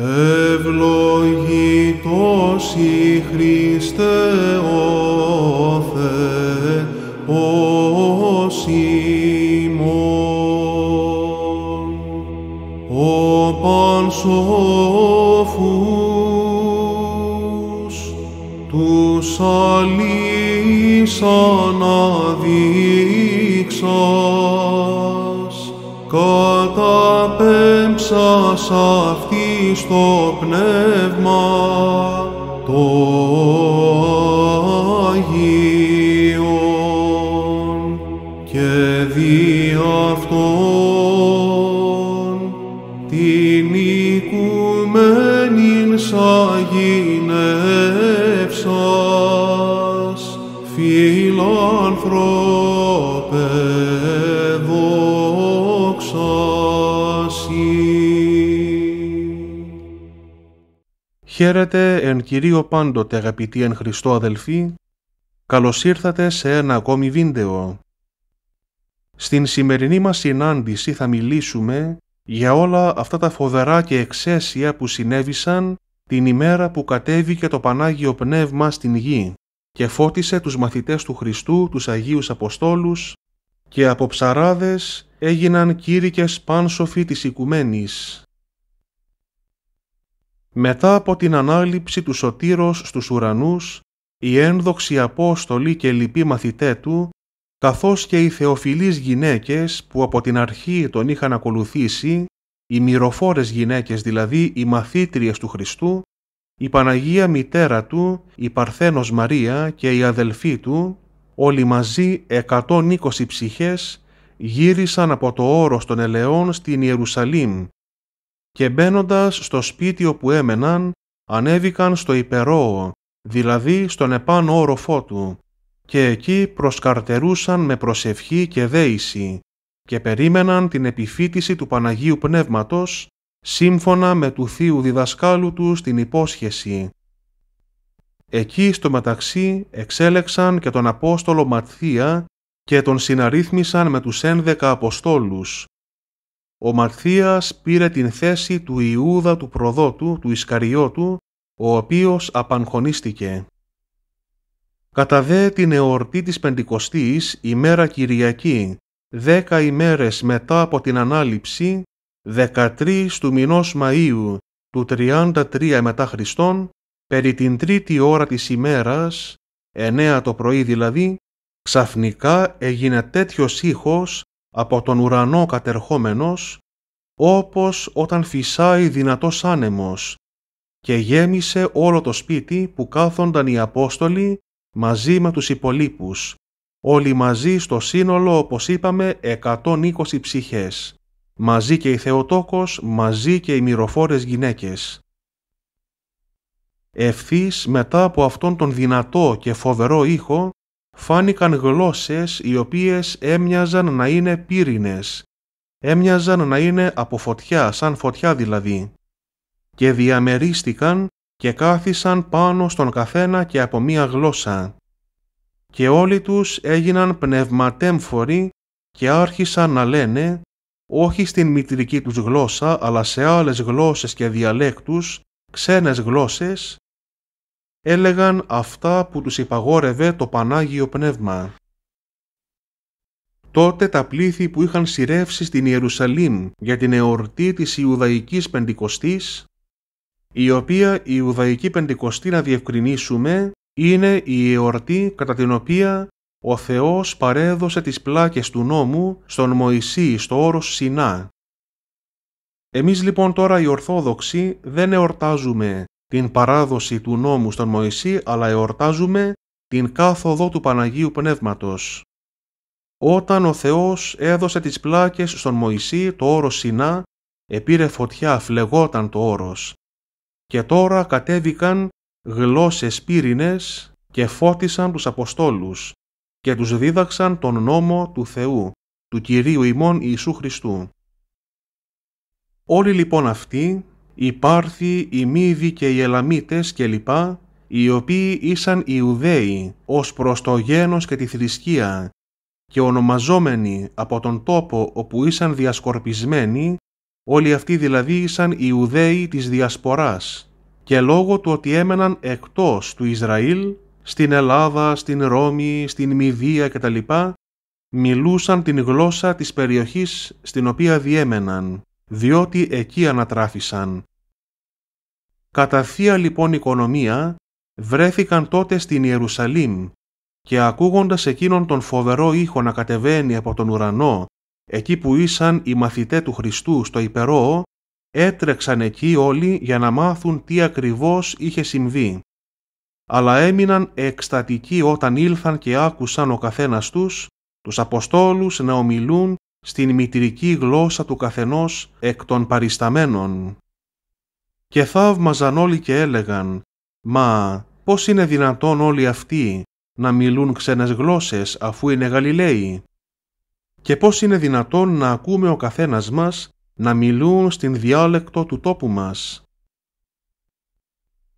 Ευλογητός η Χριστέ ο Θεός ημών, ο Πανσοφούς, τους αλείς αναδείξας, αυτή στο πνεύμα το Χαίρετε εν Κυρίω πάντοτε αγαπητοί εν Χριστώ αδελφοί, καλώς ήρθατε σε ένα ακόμη βίντεο. Στην σημερινή μας συνάντηση θα μιλήσουμε για όλα αυτά τα φοβερά και εξαίσια που συνέβησαν την ημέρα που κατέβηκε το Πανάγιο Πνεύμα στην γη και φώτισε τους μαθητές του Χριστού, τους Αγίους Αποστόλους και από ψαράδες έγιναν κήρυκες πάνσοφοι της οικουμένης. Μετά από την ανάληψη του σωτήρος στους ουρανούς, οι ένδοξη Απόστολοι και λοιποί μαθητέ του, καθώς και οι θεοφιλείς γυναίκες που από την αρχή τον είχαν ακολουθήσει, οι μυροφόρες γυναίκες δηλαδή οι μαθήτριες του Χριστού, η Παναγία μητέρα του, η Παρθένος Μαρία και η αδελφή του, όλοι μαζί 120 ψυχές γύρισαν από το όρος των ελαιών στην Ιερουσαλήμ και μπαίνοντας στο σπίτι όπου έμεναν, ανέβηκαν στο υπερόο, δηλαδή στον επάνω όροφό του, και εκεί προσκαρτερούσαν με προσευχή και δέηση και περίμεναν την επιφύτηση του Παναγίου Πνεύματος, σύμφωνα με του Θείου Διδασκάλου του την υπόσχεση. Εκεί στο μεταξύ εξέλεξαν και τον Απόστολο Ματθία και τον συναρρύθμισαν με τους ένδεκα Αποστόλους, ο Μαρθίας πήρε την θέση του Ιούδα του προδότου, του Ισκαριώτου, ο οποίος απανχωνίστηκε. Κατά δε την εορτή της Πεντηκοστής, ημέρα Κυριακή, δέκα ημέρες μετά από την Ανάληψη, 13 του μηνός Μαΐου του 33 μετά Χριστόν, περί την τρίτη ώρα της ημέρας, 9 το πρωί δηλαδή, ξαφνικά έγινε τέτοιος ήχος από τον ουρανό κατερχόμενος, όπως όταν φυσάει δυνατός άνεμος και γέμισε όλο το σπίτι που κάθονταν οι Απόστολοι μαζί με τους υπολείπους, όλοι μαζί στο σύνολο, όπως είπαμε, 120 ψυχές, μαζί και η Θεοτόκος, μαζί και οι μυροφόρες γυναίκες. Ευθύς μετά από αυτόν τον δυνατό και φοβερό ήχο, φάνηκαν γλώσσες οι οποίες έμοιαζαν να είναι πύρινες, έμοιαζαν να είναι από φωτιά, σαν φωτιά δηλαδή, και διαμερίστηκαν και κάθισαν πάνω στον καθένα και από μία γλώσσα. Και όλοι τους έγιναν πνευματέμφοροι και άρχισαν να λένε, όχι στην μητρική τους γλώσσα, αλλά σε άλλες γλώσσες και διαλέκτους, ξένες γλώσσες, έλεγαν αυτά που τους υπαγόρευε το Πανάγιο Πνεύμα. Τότε τα πλήθη που είχαν σειρεύσει στην Ιερουσαλήμ για την εορτή της Ιουδαϊκής Πεντηκοστής, η οποία η Ιουδαϊκή Πεντηκοστή να διευκρινίσουμε, είναι η εορτή κατά την οποία ο Θεός παρέδωσε τις πλάκες του νόμου στον Μωυσή στο όρος Σινά. Εμείς λοιπόν τώρα οι Ορθόδοξοι δεν εορτάζουμε την παράδοση του νόμου στον Μωυσή, αλλά εορτάζουμε την κάθοδο του Παναγίου Πνεύματος. Όταν ο Θεός έδωσε τις πλάκες στον Μωυσή το όρος Σινά, επήρε φωτιά, φλεγόταν το όρος. Και τώρα κατέβηκαν γλώσσες πύρινες και φώτισαν τους Αποστόλους και τους δίδαξαν τον νόμο του Θεού, του Κυρίου ημών Ιησού Χριστού. Όλοι λοιπόν αυτοί οι Πάρθοι, οι Μύδοι και οι Ελαμίτες κλπ, οι οποίοι ήσαν Ιουδαίοι ως προς το γένος και τη θρησκεία και ονομαζόμενοι από τον τόπο όπου ήσαν διασκορπισμένοι, όλοι αυτοί δηλαδή ήσαν Ιουδαίοι της Διασποράς και λόγω του ότι έμεναν εκτός του Ισραήλ, στην Ελλάδα, στην Ρώμη, στην Μηδία κτλ, μιλούσαν την γλώσσα της περιοχής στην οποία διέμεναν, διότι εκεί ανατράφησαν Κατά θεία λοιπόν οικονομία βρέθηκαν τότε στην Ιερουσαλήμ και ακούγοντας εκείνον τον φοβερό ήχο να κατεβαίνει από τον ουρανό, εκεί που ήσαν οι μαθητές του Χριστού στο υπερό, έτρεξαν εκεί όλοι για να μάθουν τι ακριβώς είχε συμβεί. Αλλά έμειναν εκστατικοί όταν ήλθαν και άκουσαν ο καθένας τους, τους Αποστόλους να ομιλούν στην μητρική γλώσσα του καθενός εκ των παρισταμένων. Και θαύμαζαν όλοι και έλεγαν «Μα πώς είναι δυνατόν όλοι αυτοί να μιλούν ξένες γλώσσες αφού είναι Γαλιλαίοι» και πώς είναι δυνατόν να ακούμε ο καθένας μας να μιλούν στην διάλεκτο του τόπου μας.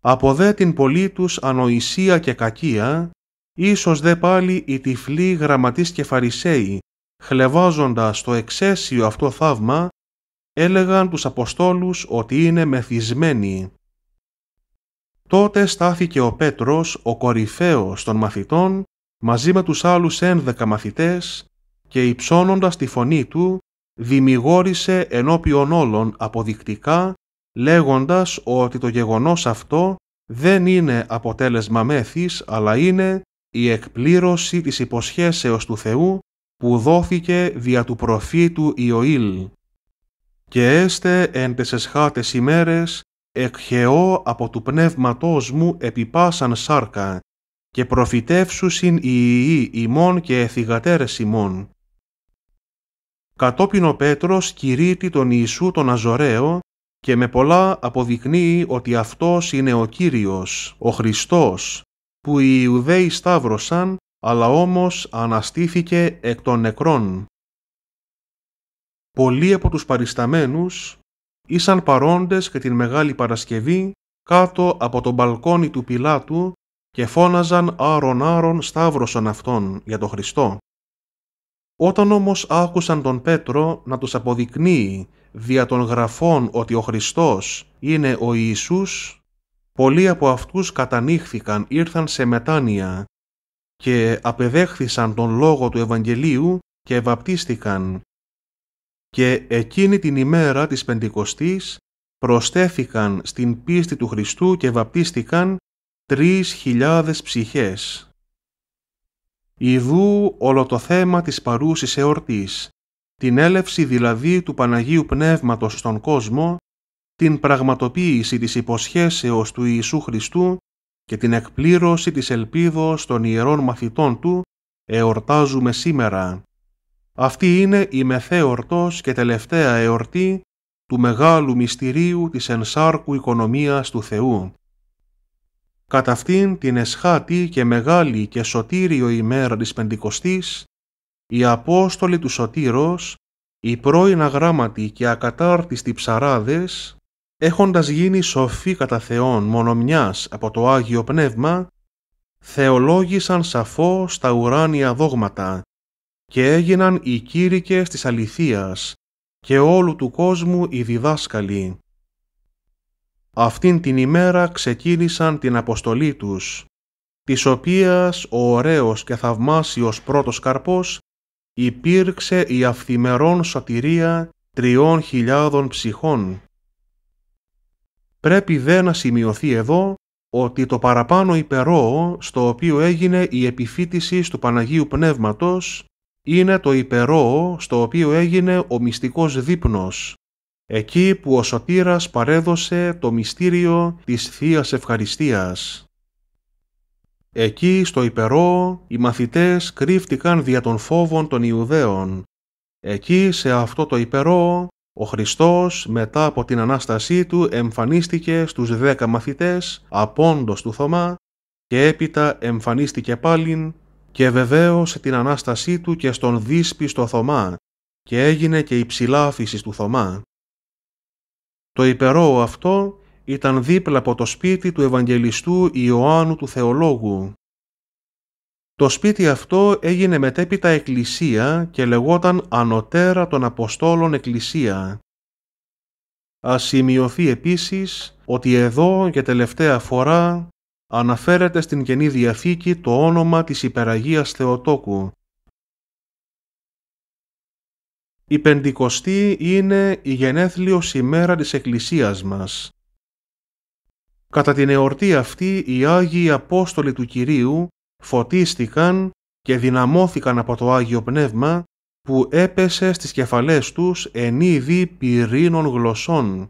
Από δε την πολλή τους ανοησία και κακία, ίσως δε πάλι οι τυφλοί γραμματείς και φαρισαίοι, χλεβάζοντας το εξαίσιο αυτό θαύμα, έλεγαν τους Αποστόλους ότι είναι μεθυσμένοι. Τότε στάθηκε ο Πέτρος, ο κορυφαίος των μαθητών, μαζί με τους άλλους ένδεκα μαθητές και υψώνοντας τη φωνή του, δημιγόρησε ενώπιον όλων αποδεικτικά, λέγοντας ότι το γεγονός αυτό δεν είναι αποτέλεσμα μέθης, αλλά είναι η εκπλήρωση της υποσχέσεως του Θεού που δόθηκε δια του προφήτου Ιωήλ και έστε εν ημέρε, ημέρες εκχαιώ από του πνεύματός μου επιπάσαν σάρκα και προφητεύσουσιν οι ιοί ημών και εθιγατέρες ημών. Κατόπιν ο Πέτρος κηρύττει τον Ιησού τον Αζωραίο και με πολλά αποδεικνύει ότι αυτός είναι ο Κύριος, ο Χριστός, που οι Ιουδαίοι σταύρωσαν, αλλά όμως αναστήθηκε εκ των νεκρών πολλοί από τους παρισταμένους ήσαν παρόντες και την Μεγάλη Παρασκευή κάτω από τον μπαλκόνι του Πιλάτου και φώναζαν «Άρον, Άρον, σταύρωσαν αυτόν» για τον Χριστό. Όταν όμως άκουσαν τον Πέτρο να τους αποδεικνύει δια των γραφών ότι ο Χριστός είναι ο Ιησούς, πολλοί από αυτούς κατανύχθηκαν, ήρθαν σε μετάνοια και απεδέχθησαν τον λόγο του Ευαγγελίου και βαπτίστηκαν και εκείνη την ημέρα της Πεντηκοστής προστέθηκαν στην πίστη του Χριστού και βαπτίστηκαν τρεις χιλιάδες ψυχές. Ιδού όλο το θέμα της παρούσης εορτής, την έλευση δηλαδή του Παναγίου Πνεύματος στον κόσμο, την πραγματοποίηση της υποσχέσεως του Ιησού Χριστού και την εκπλήρωση της ελπίδος των ιερών μαθητών του εορτάζουμε σήμερα αυτή είναι η μεθέορτός και τελευταία εορτή του μεγάλου μυστηρίου της ενσάρκου οικονομίας του Θεού. Κατά αυτήν την εσχάτη και μεγάλη και σωτήριο ημέρα της Πεντηκοστής, οι Απόστολοι του Σωτήρος, οι πρώην αγράμματοι και ακατάρτιστοι ψαράδες, έχοντας γίνει σοφοί κατά Θεόν μονομιάς από το Άγιο Πνεύμα, θεολόγησαν σαφώς τα ουράνια δόγματα και έγιναν οι κήρυκες της αληθείας και όλου του κόσμου οι διδάσκαλοι. Αυτήν την ημέρα ξεκίνησαν την αποστολή τους, της οποίας ο ωραίος και θαυμάσιος πρώτος καρπός υπήρξε η αυθημερών σωτηρία τριών χιλιάδων ψυχών. Πρέπει δε να σημειωθεί εδώ ότι το παραπάνω υπερό, στο οποίο έγινε η επιφύτηση του Παναγίου Πνεύματος είναι το Υπερό, στο οποίο έγινε ο μυστικός δείπνος, εκεί που ο σωτήρας παρέδωσε το μυστήριο της θείας Ευχαριστίας. Εκεί στο Υπερό, οι μαθητές κρύφτηκαν δια των φόβων των Ιουδαίων. Εκεί σε αυτό το Υπερό, ο Χριστός μετά από την Ανάστασή Του εμφανίστηκε στους δέκα μαθητές απόντος του Θωμά και έπειτα εμφανίστηκε πάλιν και βεβαίωσε την Ανάστασή του και στον στο Θωμά και έγινε και η ψηλάφιση του Θωμά. Το υπερό αυτό ήταν δίπλα από το σπίτι του Ευαγγελιστού Ιωάννου του Θεολόγου. Το σπίτι αυτό έγινε μετέπειτα εκκλησία και λεγόταν Ανωτέρα των Αποστόλων Εκκλησία. Ας σημειωθεί επίσης ότι εδώ για τελευταία φορά αναφέρεται στην Καινή Διαθήκη το όνομα της Υπεραγίας Θεοτόκου. Η Πεντηκοστή είναι η γενέθλιος ημέρα της Εκκλησίας μας. Κατά την εορτή αυτή οι Άγιοι Απόστολοι του Κυρίου φωτίστηκαν και δυναμώθηκαν από το Άγιο Πνεύμα που έπεσε στις κεφαλές τους εν είδη πυρήνων γλωσσών.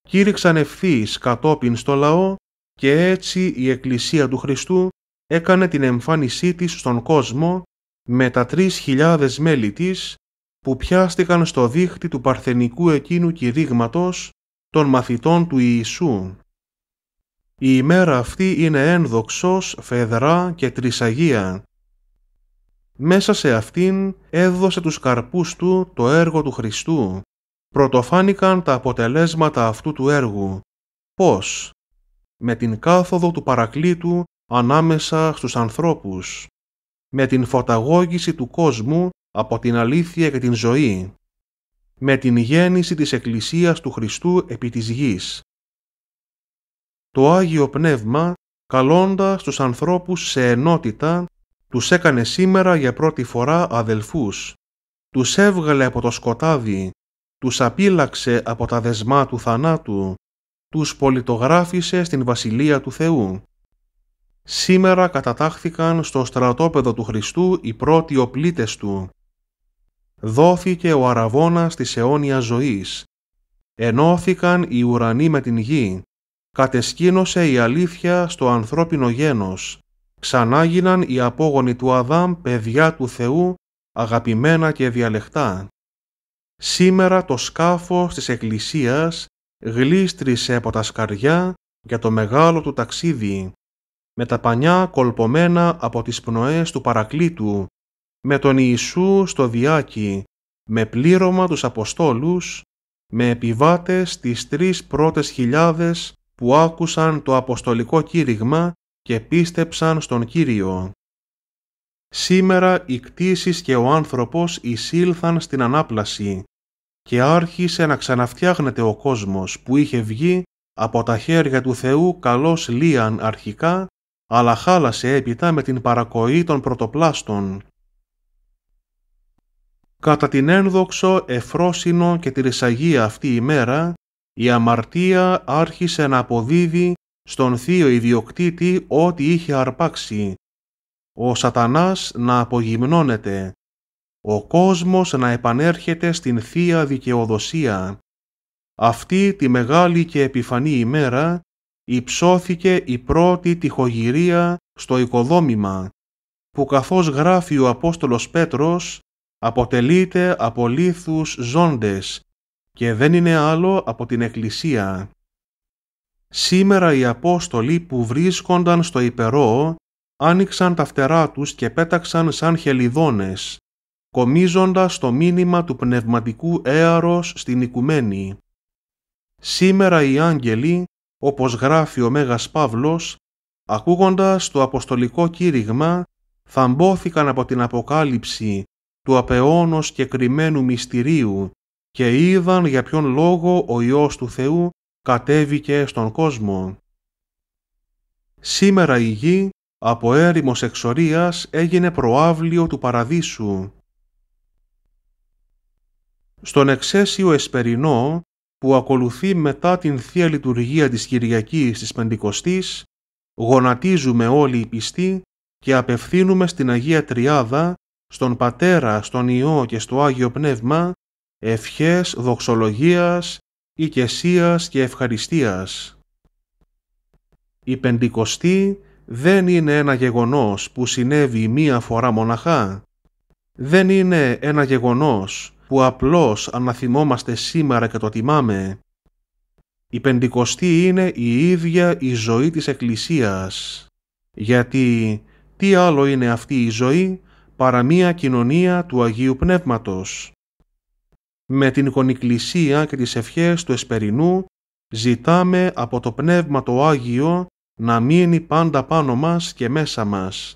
Κήρυξαν ευθύς κατόπιν στο λαό και έτσι η Εκκλησία του Χριστού έκανε την εμφάνισή της στον κόσμο με τα τρεις χιλιάδες μέλη της που πιάστηκαν στο δίχτυ του παρθενικού εκείνου κηρύγματος των μαθητών του Ιησού. Η ημέρα αυτή είναι ένδοξος, φεδρά και τρισαγία. Μέσα σε αυτήν έδωσε τους καρπούς του το έργο του Χριστού. Πρωτοφάνηκαν τα αποτελέσματα αυτού του έργου. Πώς? με την κάθοδο του παρακλήτου ανάμεσα στους ανθρώπους, με την φωταγώγηση του κόσμου από την αλήθεια και την ζωή, με την γέννηση της Εκκλησίας του Χριστού επί της γης. Το Άγιο Πνεύμα, καλώντας τους ανθρώπους σε ενότητα, τους έκανε σήμερα για πρώτη φορά αδελφούς, τους έβγαλε από το σκοτάδι, τους απίλαξε από τα δεσμά του θανάτου, τους πολιτογράφησε στην Βασιλεία του Θεού. Σήμερα κατατάχθηκαν στο στρατόπεδο του Χριστού οι πρώτοι οπλίτες του. Δόθηκε ο αραβώνας της αιώνιας ζωής. Ενώθηκαν οι ουρανοί με την γη. Κατεσκήνωσε η αλήθεια στο ανθρώπινο γένος. Ξανάγιναν οι απόγονοι του Αδάμ παιδιά του Θεού, αγαπημένα και διαλεχτά. Σήμερα το σκάφος της Εκκλησίας Γλίστρησε από τα σκαριά για το μεγάλο του ταξίδι, με τα πανιά κολπωμένα από τις πνοές του Παρακλήτου, με τον Ιησού στο διάκι, με πλήρωμα τους Αποστόλους, με επιβάτες τις τρεις πρώτες χιλιάδες που άκουσαν το Αποστολικό κήρυγμα και πίστεψαν στον Κύριο. Σήμερα οι κτήσεις και ο άνθρωπος εισήλθαν στην ανάπλαση και άρχισε να ξαναφτιάχνεται ο κόσμος που είχε βγει από τα χέρια του Θεού καλός Λίαν αρχικά, αλλά χάλασε έπειτα με την παρακοή των πρωτοπλάστων. Κατά την ένδοξο, εφρόσινο και τη τρισαγία αυτή η μέρα, η αμαρτία άρχισε να αποδίδει στον θείο ιδιοκτήτη ό,τι είχε αρπάξει. Ο σατανάς να απογυμνώνεται ο κόσμος να επανέρχεται στην Θεία Δικαιοδοσία. Αυτή τη μεγάλη και επιφανή ημέρα υψώθηκε η πρώτη τυχογυρία στο οικοδόμημα, που καθώς γράφει ο Απόστολος Πέτρος, αποτελείται από λίθους ζώντες και δεν είναι άλλο από την Εκκλησία. Σήμερα οι Απόστολοι που βρίσκονταν στο Υπερό άνοιξαν τα φτερά τους και πέταξαν σαν χελιδόνες κομίζοντας το μήνυμα του πνευματικού έαρος στην οικουμένη. Σήμερα οι άγγελοι, όπως γράφει ο Μέγας Παύλος, ακούγοντας το αποστολικό κήρυγμα, θαμπόθηκαν από την αποκάλυψη του απεώνος και κρυμμένου μυστηρίου και είδαν για ποιον λόγο ο Υιός του Θεού κατέβηκε στον κόσμο. Σήμερα η γη από έρημος εξορίας έγινε προάβλιο του παραδείσου στον εξαίσιο εσπερινό που ακολουθεί μετά την Θεία Λειτουργία της Κυριακής της Πεντηκοστής, γονατίζουμε όλοι οι πιστοί και απευθύνουμε στην Αγία Τριάδα, στον Πατέρα, στον Υιό και στο Άγιο Πνεύμα, ευχές δοξολογίας, οικεσίας και ευχαριστίας. Η Πεντηκοστή δεν είναι ένα γεγονός που συνέβη μία φορά μοναχά. Δεν είναι ένα γεγονός που απλώς αναθυμόμαστε σήμερα και το τιμάμε. Η Πεντηκοστή είναι η ίδια η ζωή της Εκκλησίας, γιατί τι άλλο είναι αυτή η ζωή παρά μία κοινωνία του Αγίου Πνεύματος. Με την εικονικλησία και τις ευχές του Εσπερινού ζητάμε από το Πνεύμα το Άγιο να μείνει πάντα πάνω μας και μέσα μας.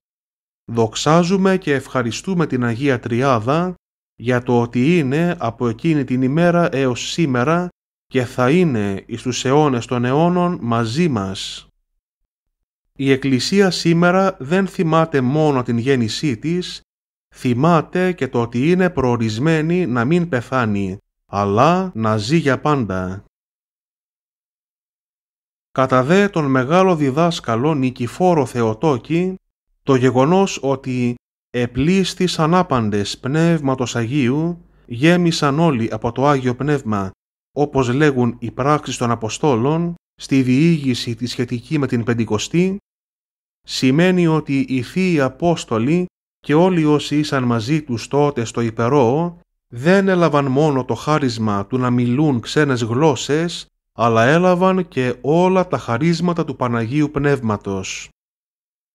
Δοξάζουμε και ευχαριστούμε την Αγία Τριάδα για το ότι είναι από εκείνη την ημέρα έως σήμερα και θα είναι εις τους αιώνες των αιώνων μαζί μας. Η Εκκλησία σήμερα δεν θυμάται μόνο την γέννησή της, θυμάται και το ότι είναι προορισμένη να μην πεθάνει, αλλά να ζει για πάντα. Κατά δε τον μεγάλο διδάσκαλο Νικηφόρο Θεοτόκη, το γεγονός ότι Επλήστης ανάπαντες πνεύματος Αγίου, γέμισαν όλοι από το Άγιο Πνεύμα, όπως λέγουν οι πράξεις των Αποστόλων, στη διήγηση τη σχετική με την Πεντηκοστή, σημαίνει ότι οι Θείοι Απόστολοι και όλοι όσοι ήσαν μαζί τους τότε στο Υπερό, δεν έλαβαν μόνο το χάρισμα του να μιλούν ξένες γλώσσες, αλλά έλαβαν και όλα τα χαρίσματα του Παναγίου Πνεύματος.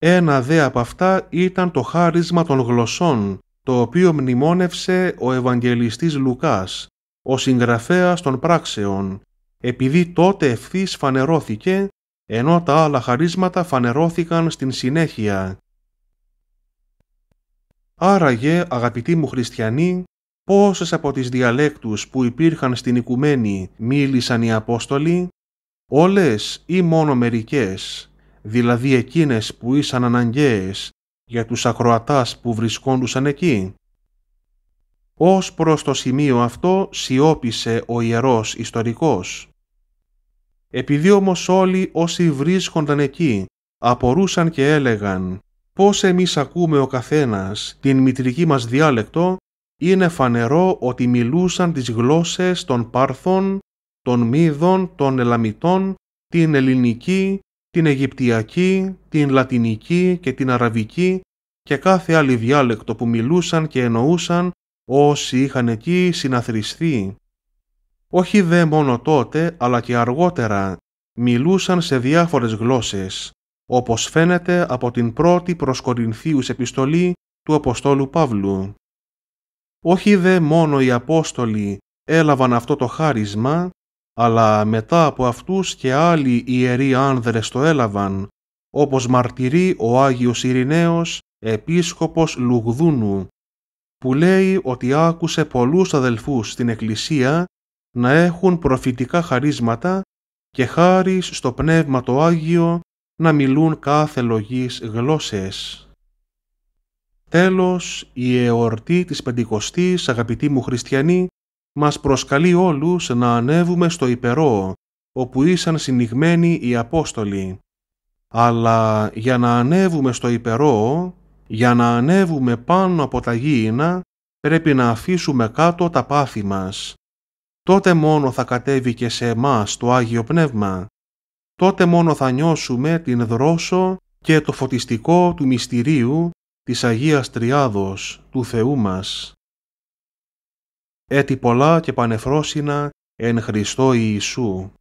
Ένα δε από αυτά ήταν το χάρισμα των γλωσσών, το οποίο μνημόνευσε ο Ευαγγελιστής Λουκάς, ο συγγραφέας των πράξεων, επειδή τότε ευθύς φανερώθηκε, ενώ τα άλλα χαρίσματα φανερώθηκαν στην συνέχεια. Άραγε, αγαπητοί μου χριστιανοί, πόσες από τις διαλέκτους που υπήρχαν στην οικουμένη μίλησαν οι Απόστολοι, όλες ή μόνο μερικές δηλαδή εκείνες που ήσαν αναγκαίες για τους ακροατάς που βρισκόντουσαν εκεί. Ως προς το σημείο αυτό σιώπησε ο ιερός ιστορικός. Επειδή όμως όλοι όσοι βρίσκονταν εκεί απορούσαν και έλεγαν «Πώς εμείς ακούμε ο καθένας την μητρική μας διάλεκτο» είναι φανερό ότι μιλούσαν τις γλώσσες των Πάρθων, των Μίδων, των Ελαμιτών, την ελληνική, την Αιγυπτιακή, την Λατινική και την Αραβική και κάθε άλλη διάλεκτο που μιλούσαν και εννοούσαν όσοι είχαν εκεί συναθριστεί. Όχι δε μόνο τότε, αλλά και αργότερα, μιλούσαν σε διάφορες γλώσσες, όπως φαίνεται από την πρώτη προς Κορινθίους επιστολή του Αποστόλου Παύλου. Όχι δε μόνο οι Απόστολοι έλαβαν αυτό το χάρισμα, αλλά μετά από αυτούς και άλλοι ιεροί άνδρες το έλαβαν, όπως μαρτυρεί ο Άγιος Ειρηναίος, επίσκοπος Λουγδούνου, που λέει ότι άκουσε πολλούς αδελφούς στην Εκκλησία να έχουν προφητικά χαρίσματα και χάρη στο Πνεύμα το Άγιο να μιλούν κάθε λογής γλώσσες. Τέλος, η εορτή της Πεντηκοστής, αγαπητοί μου χριστιανοί, μας προσκαλεί όλους να ανέβουμε στο υπερό, όπου ήσαν συνηγμένοι οι Απόστολοι. Αλλά για να ανέβουμε στο υπερό, για να ανέβουμε πάνω από τα γήινα, πρέπει να αφήσουμε κάτω τα πάθη μας. Τότε μόνο θα κατέβει και σε εμάς το Άγιο Πνεύμα. Τότε μόνο θα νιώσουμε την δρόσο και το φωτιστικό του μυστηρίου της Αγίας Τριάδος, του Θεού μας έτι πολλά και πανεφρόσινα εν Χριστώ Ιησού.